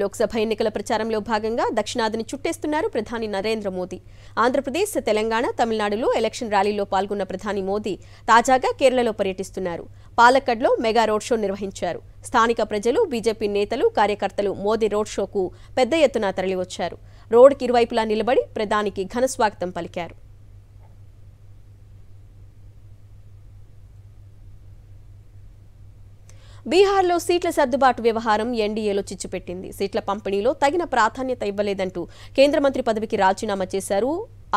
లోక్సభ ఎన్నికల ప్రచారంలో భాగంగా దక్షిణాదిని చుట్టేస్తున్నారు ప్రధాని నరేంద్ర మోదీ ఆంధ్రప్రదేశ్ తెలంగాణ తమిళనాడులో ఎలక్షన్ ర్యాలీలో పాల్గొన్న ప్రధాని మోదీ తాజాగా కేరళలో పర్యటిస్తున్నారు పాలక్కడ్లో మెగా రోడ్ షో నిర్వహించారు స్థానిక ప్రజలు బీజేపీ నేతలు కార్యకర్తలు మోదీ రోడ్ షోకు పెద్ద ఎత్తున తరలివచ్చారు రోడ్కి ఇరువైపులా నిలబడి ప్రధానికి ఘన స్వాగతం పలికారు బీహార్లో సీట్ల సర్దుబాటు వ్యవహారం ఎన్డీఏలో చిచ్చుపెట్టింది సీట్ల పంపిణీలో తగిన ప్రాధాన్యత ఇవ్వలేదంటూ కేంద్ర మంత్రి పదవికి రాజీనామా చేశారు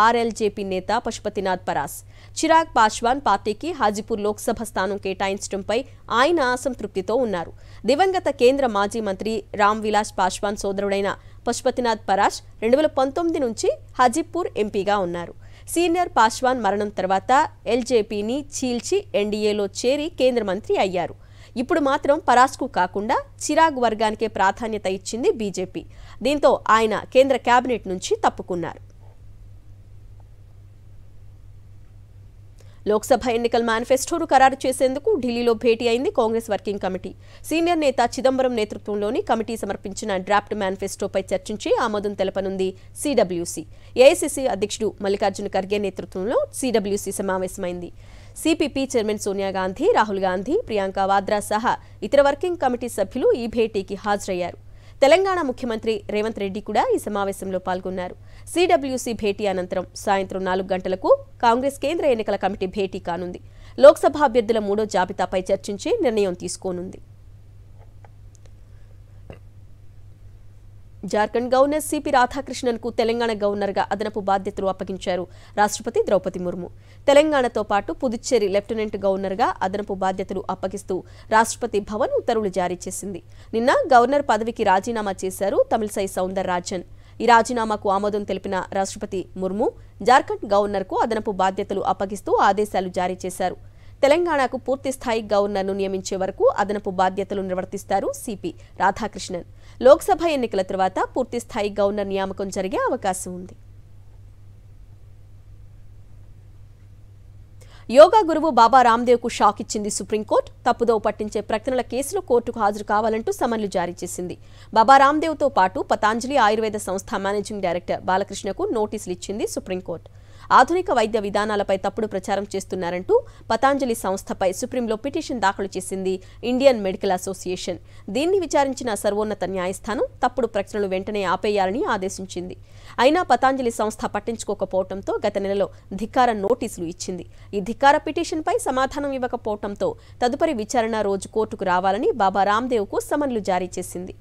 ఆర్ఎల్జేపీ నేత పశుపతినాథ్ పరాస్ చిరాగ్ పాశ్వాన్ పార్టీకి హాజీపూర్ లోక్సభ స్థానం కేటాయించడంపై ఆయన అసంతృప్తితో ఉన్నారు దివంగత కేంద్ర మాజీ మంత్రి రామ్ విలాస్ పాశ్వాన్ సోదరుడైన పశుపతినాథ్ పరాష్ రెండు వేల పంతొమ్మిది నుంచి హాజీపూర్ ఎంపీగా ఉన్నారు సీనియర్ పాశ్వాన్ మరణం తర్వాత ఎల్జేపీని చీల్చి ఎన్డీఏలో చేరి కేంద్ర మంత్రి అయ్యారు ఇప్పుడు మాత్రం పరాస్కు కాకుండా చిరాగ్ వర్గానికే ప్రాధాన్యత ఇచ్చింది బీజేపీ దీంతో ఆయన కేంద్ర కేబినెట్ నుంచి తప్పుకున్నారు లోక్సభ ఎన్నికల మేనిఫెస్టోను ఖరారు చేసేందుకు ఢిల్లీలో భేటీ అయింది కాంగ్రెస్ వర్కింగ్ కమిటీ సీనియర్ నేత చిదంబరం నేతృత్వంలోని కమిటీ సమర్పించిన డ్రాఫ్ట్ మేనిఫెస్టోపై చర్చించి ఆమోదం తెలపనుంది సీడబ్ల్యూసీ ఏఐసీసీ అధ్యక్షుడు మల్లికార్జున ఖర్గే నేతృత్వంలో సీడబ్ల్యూసీ సమావేశమైంది సిపిపి చైర్మన్ సోనియా గాంధీ రాహుల్ గాంధీ ప్రియాంక వాద్రా సహా ఇతర వర్కింగ్ కమిటీ సభ్యులు ఈ భేటీకి హాజరయ్యారు తెలంగాణ ముఖ్యమంత్రి రేవంత్ రెడ్డి కూడా ఈ సమావేశంలో పాల్గొన్నారు సిడబ్ల్యూసీ భేటీ అనంతరం సాయంత్రం నాలుగు గంటలకు కాంగ్రెస్ కేంద్ర ఎన్నికల కమిటీ భేటీ కానుంది లోక్సభ అభ్యర్థుల మూడో జాబితాపై చర్చించి నిర్ణయం తీసుకోనుంది జార్ఖండ్ గవర్నర్ సిపి రాధాకృష్ణన్కు తెలంగాణ గవర్నర్గా అదనపు బాధ్యతలు అప్పగించారు రాష్ట్రపతి ద్రౌపది ముర్ము తెలంగాణతో పాటు పుదుచ్చేరి లెఫ్టినెంట్ గవర్నర్గా అదనపు బాధ్యతలు అప్పగిస్తూ రాష్ట్రపతి భవన్ ఉత్తర్వులు జారీ చేసింది నిన్న గవర్నర్ పదవికి రాజీనామా చేశారు తమిళసై సౌందర్ రాజన్ ఈ రాజీనామాకు ఆమోదం తెలిపిన రాష్ట్రపతి ముర్ము జార్ఖండ్ గవర్నర్కు అదనపు బాధ్యతలు అప్పగిస్తూ ఆదేశాలు జారీ చేశారు తెలంగాణకు పూర్తిస్థాయి గవర్నర్ను నియమించే వరకు అదనపు బాధ్యతలు నిర్వర్తిస్తారు సిపి రాధాకృష్ణన్ లోక్సభ ఎన్నికల తర్వాత పూర్తిస్థాయి గవర్నర్ నియామకం జరిగే అవకాశం ఉంది యోగా గురువు బాబా రామ్దేవ్కు షాక్ ఇచ్చింది సుప్రీంకోర్టు తప్పుదో పట్టించే ప్రకటనల కేసులు కోర్టుకు హాజరు కావాలంటూ సమన్లు జారీ చేసింది బాబా రామ్దేవ్తో పాటు పతాంజలి ఆయుర్వేద సంస్థ మేనేజింగ్ డైరెక్టర్ బాలకృష్ణకు నోటీసులు ఇచ్చింది సుప్రీంకోర్టు ఆధునిక వైద్య విధానాలపై తప్పుడు ప్రచారం చేస్తున్నారంటూ పతాంజలి సంస్థపై సుప్రీంలో పిటిషన్ దాఖలు చేసింది ఇండియన్ మెడికల్ అసోసియేషన్ దీన్ని విచారించిన సర్వోన్నత న్యాయస్థానం తప్పుడు ప్రకటనలు వెంటనే ఆపేయాలని ఆదేశించింది అయినా పతాంజలి సంస్థ పట్టించుకోకపోవడంతో గత నెలలో ధిక్కార నోటీసులు ఇచ్చింది ఈ ధిక్కార పిటిషన్పై సమాధానం ఇవ్వకపోవడంతో తదుపరి విచారణ రోజు కోర్టుకు రావాలని బాబా రామ్దేవ్కు సమన్లు జారీ చేసింది